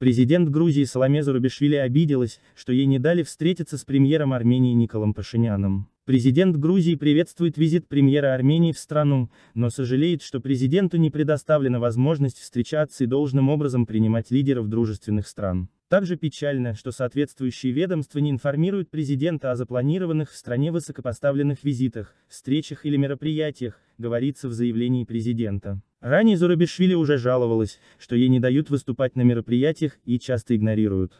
Президент Грузии Саламе Зарубишвили обиделась, что ей не дали встретиться с премьером Армении Николом Пашиняном. Президент Грузии приветствует визит премьера Армении в страну, но сожалеет, что президенту не предоставлена возможность встречаться и должным образом принимать лидеров дружественных стран. Также печально, что соответствующие ведомства не информируют президента о запланированных в стране высокопоставленных визитах, встречах или мероприятиях, говорится в заявлении президента. Ранее Зурабишвили уже жаловалась, что ей не дают выступать на мероприятиях и часто игнорируют.